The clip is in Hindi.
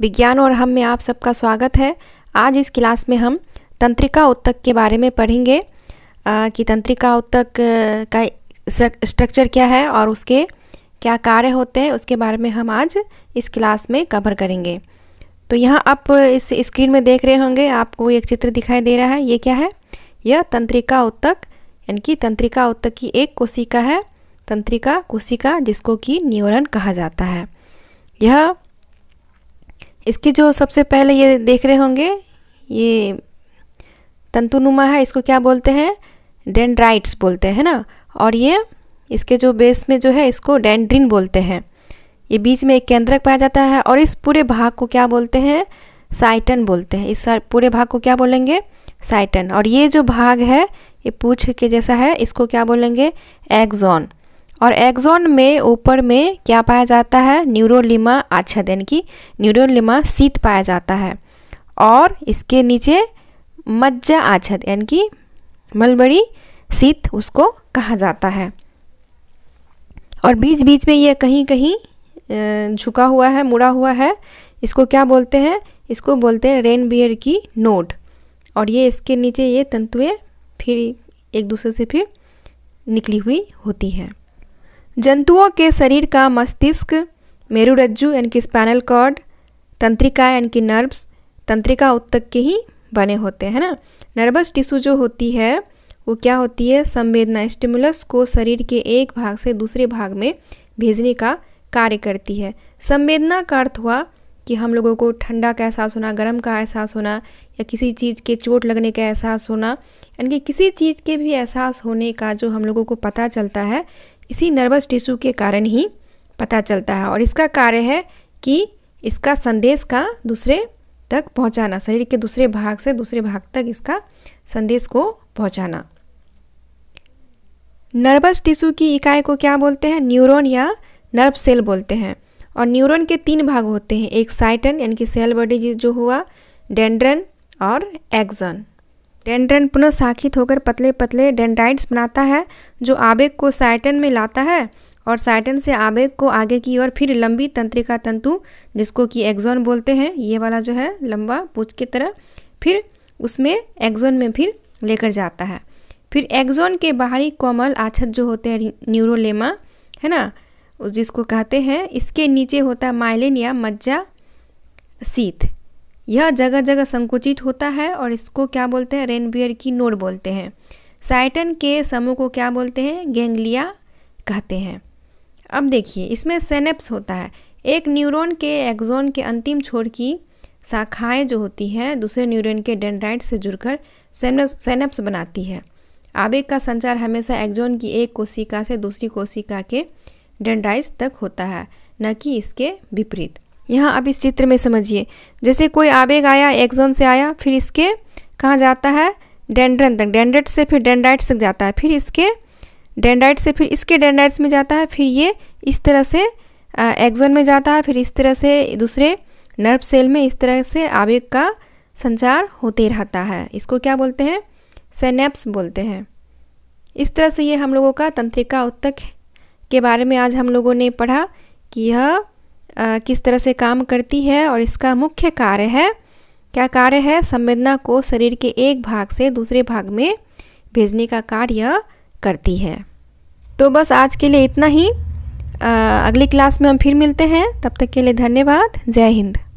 विज्ञान और हम में आप सबका स्वागत है आज इस क्लास में हम तंत्रिका उत्तक के बारे में पढ़ेंगे कि तंत्रिका उत्तक का स्ट्रक्चर क्या है और उसके क्या कार्य होते हैं उसके बारे में हम आज इस क्लास में कवर करेंगे तो यहाँ आप इस स्क्रीन में देख रहे होंगे आपको एक चित्र दिखाई दे रहा है ये क्या है यह तंत्रिका उत्तक यानी कि तंत्रिका उत्तक की एक कोशिका है तंत्रिका कोशिका जिसको कि न्यूरन कहा जाता है यह इसके जो सबसे पहले ये देख रहे होंगे ये तंतुनुमा है इसको क्या बोलते हैं डेंड्राइट्स बोलते हैं ना और ये इसके जो बेस में जो है इसको डेंड्रिन बोलते हैं ये बीच में एक केंद्रक पाया जाता है और इस पूरे भाग को क्या बोलते हैं साइटन बोलते हैं इस पूरे भाग को क्या बोलेंगे साइटन और ये जो भाग है ये पूछ के जैसा है इसको क्या बोलेंगे एग्जॉन और एक्सोन में ऊपर में क्या पाया जाता है न्यूरोलिमा आच्छादन की न्यूरोलिमा शीत पाया जाता है और इसके नीचे मज्जा आच्छाद यानी कि मलबड़ी सीत उसको कहा जाता है और बीच बीच में ये कहीं कहीं झुका हुआ है मुड़ा हुआ है इसको क्या बोलते हैं इसको बोलते हैं रेन बियर की नोट और ये इसके नीचे ये तंतुएं फिर एक दूसरे से फिर निकली हुई होती हैं जंतुओं के शरीर का मस्तिष्क मेरुरज्जु यानी कि स्पैनल कॉर्ड तंत्रिका यानी कि नर्व्स तंत्रिका उत्तक के ही बने होते हैं ना नर्वस टिश्यू जो होती है वो क्या होती है संवेदना स्टिमुलस को शरीर के एक भाग से दूसरे भाग में भेजने का कार्य करती है संवेदना का अर्थ हुआ कि हम लोगों को ठंडा का एहसास होना गर्म का एहसास होना या किसी चीज़ के चोट लगने का एहसास होना यानी कि किसी चीज़ के भी एहसास होने का जो हम लोगों को पता चलता है इसी नर्वस टिश्यू के कारण ही पता चलता है और इसका कार्य है कि इसका संदेश का दूसरे तक पहुंचाना शरीर के दूसरे भाग से दूसरे भाग तक इसका संदेश को पहुंचाना नर्वस टिश्यू की इकाई को क्या बोलते हैं न्यूरॉन या नर्व सेल बोलते हैं और न्यूरॉन के तीन भाग होते हैं एक साइटन यानी कि सेल बॉडी जो हुआ डेंड्रन और एक्जन डेंड्रन पुनः शाखित होकर पतले पतले डेंड्राइट्स बनाता है जो आवेग को साइटन में लाता है और साइटन से आवेग को आगे की ओर फिर लंबी तंत्रिका तंतु जिसको कि एक्जोन बोलते हैं ये वाला जो है लंबा पूछ की तरह फिर उसमें एक्जोन में फिर लेकर जाता है फिर एक्जोन के बाहरी कोमल आछत जो होते हैं न्यूरोलेमा है ना जिसको कहते हैं इसके नीचे होता है माइलिन या मज्जा सीथ यह जगह जगह संकुचित होता है और इसको क्या बोलते हैं रेनबियर की नोड बोलते हैं साइटन के समूह को क्या बोलते हैं गेंगलिया कहते हैं अब देखिए इसमें सेनेप्स होता है एक न्यूरॉन के एक्जोन के अंतिम छोर की शाखाएं जो होती हैं दूसरे न्यूरॉन के डेंड्राइट से जुड़कर सेनेप्स बनाती है आवेग का संचार हमेशा एक्जोन की एक कोशिका से दूसरी कोशिका के डेंड्राइट तक होता है न कि इसके विपरीत यहाँ आप इस चित्र में समझिए जैसे कोई आवेग आया एक्जोन से आया फिर इसके कहाँ जाता है डेंड्रन तक डेंड्रेट से फिर डेंडाइट्स तक जाता है फिर इसके डेंडाइट से फिर इसके डेंडाइट्स में जाता है फिर ये इस तरह से एक्जोन में जाता है फिर इस तरह से दूसरे नर्व सेल में इस तरह से आवेग का संचार होते रहता है इसको क्या बोलते हैं सेनेप्स बोलते हैं इस तरह से ये हम लोगों का तंत्रिका उत्तक के बारे में आज हम लोगों ने पढ़ा कि यह किस तरह से काम करती है और इसका मुख्य कार्य है क्या कार्य है संवेदना को शरीर के एक भाग से दूसरे भाग में भेजने का कार्य करती है तो बस आज के लिए इतना ही अगली क्लास में हम फिर मिलते हैं तब तक के लिए धन्यवाद जय हिंद